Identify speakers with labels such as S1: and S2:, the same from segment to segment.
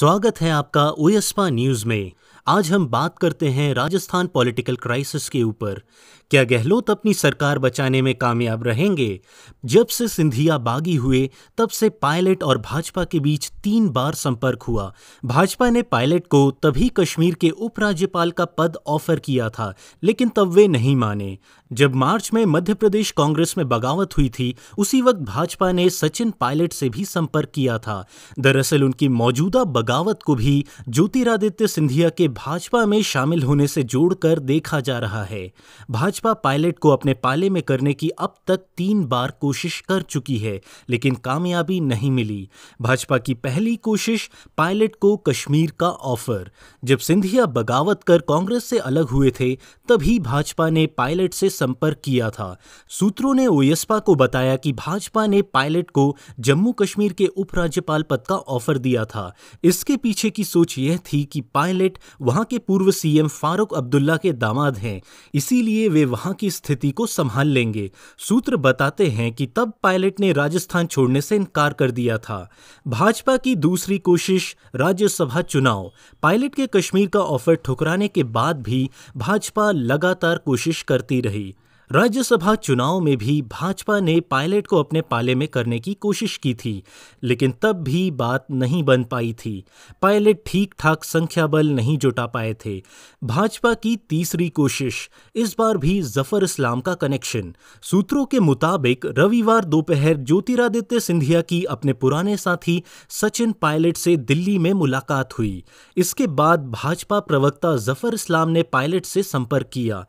S1: स्वागत है आपका ओएसपा न्यूज में आज हम बात करते हैं राजस्थान पॉलिटिकल क्राइसिस के ऊपर क्या गहलोत अपनी सरकार बचाने में कामयाब रहेंगे जब से सिंधिया बागी हुए तब से पायलट और भाजपा के बीच तीन बार संपर्क हुआ भाजपा ने पायलट को तभी कश्मीर के उपराज्यपाल का पद ऑफर किया था लेकिन तब वे नहीं माने जब मार्च में मध्य प्रदेश कांग्रेस में बगावत हुई थी उसी वक्त भाजपा ने सचिन पायलट से भी संपर्क किया था दरअसल उनकी मौजूदा बगावत को भी ज्योतिरादित्य सिंधिया के भाजपा में शामिल होने से जोड़कर देखा जा रहा है भाजपा पायलट को अपने पाले में करने की अब तक तीन बार कोशिश कर चुकी है लेकिन कामयाबी नहीं मिली भाजपा की पहली कोशिश पायलट को कश्मीर का ऑफर जब सिंधिया बगावत कर कांग्रेस से अलग हुए थे तभी भाजपा ने पायलट से संपर्क किया था सूत्रों ने ओयसपा को बताया कि भाजपा ने पायलट को जम्मू कश्मीर के उपराज्यपाल पद का ऑफर दिया था इसके पीछे की सोच यह थी कि पायलट वहाँ के पूर्व सीएम फारूक अब्दुल्ला के दामाद हैं इसीलिए वे वहाँ की स्थिति को संभाल लेंगे सूत्र बताते हैं कि तब पायलट ने राजस्थान छोड़ने से इनकार कर दिया था भाजपा की दूसरी कोशिश राज्यसभा चुनाव पायलट के कश्मीर का ऑफर ठुकराने के बाद भी भाजपा लगातार कोशिश करती रही राज्यसभा चुनाव में भी भाजपा ने पायलट को अपने पाले में करने की कोशिश की थी लेकिन तब भी बात नहीं बन पाई थी पायलट ठीक ठाक संख्या बल नहीं जुटा पाए थे भाजपा की तीसरी कोशिश इस बार भी जफर इस्लाम का कनेक्शन सूत्रों के मुताबिक रविवार दोपहर ज्योतिरादित्य सिंधिया की अपने पुराने साथी सचिन पायलट से दिल्ली में मुलाकात हुई इसके बाद भाजपा प्रवक्ता जफर इस्लाम ने पायलट से संपर्क किया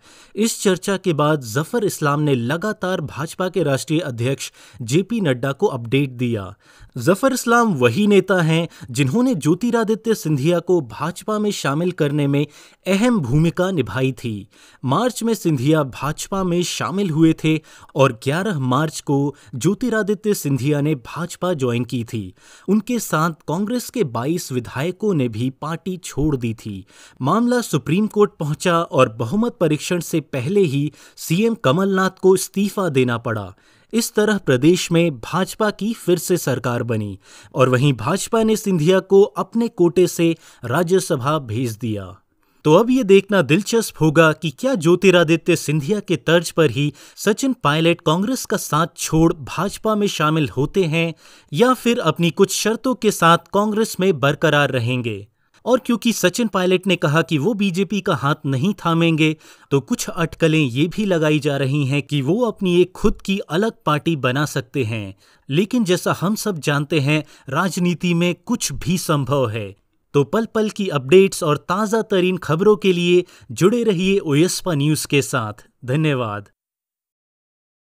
S1: इस चर्चा के बाद जफर जफर इस्लाम ने लगातार भाजपा के राष्ट्रीय अध्यक्ष जेपी नड्डा को अपडेट दिया जफर इस्लाम वही नेता हैं जिन्होंने ज्योतिरादित्य सिंधिया को भाजपा में शामिल करने में अहम भूमिका निभाई थी मार्च में सिंधिया भाजपा में शामिल हुए थे और 11 मार्च को ज्योतिरादित्य सिंधिया ने भाजपा ज्वाइन की थी उनके साथ कांग्रेस के 22 विधायकों ने भी पार्टी छोड़ दी थी मामला सुप्रीम कोर्ट पहुंचा और बहुमत परीक्षण से पहले ही सीएम कमलनाथ को इस्तीफा देना पड़ा इस तरह प्रदेश में भाजपा की फिर से सरकार बनी और वहीं भाजपा ने सिंधिया को अपने कोटे से राज्यसभा भेज दिया तो अब ये देखना दिलचस्प होगा कि क्या ज्योतिरादित्य सिंधिया के तर्ज पर ही सचिन पायलट कांग्रेस का साथ छोड़ भाजपा में शामिल होते हैं या फिर अपनी कुछ शर्तों के साथ कांग्रेस में बरकरार रहेंगे और क्योंकि सचिन पायलट ने कहा कि वो बीजेपी का हाथ नहीं थामेंगे तो कुछ अटकलें ये भी लगाई जा रही हैं कि वो अपनी एक खुद की अलग पार्टी बना सकते हैं लेकिन जैसा हम सब जानते हैं राजनीति में कुछ भी संभव है तो पल पल की अपडेट्स और ताज़ा तरीन खबरों के लिए जुड़े रहिए ओएसपा न्यूज़ के साथ धन्यवाद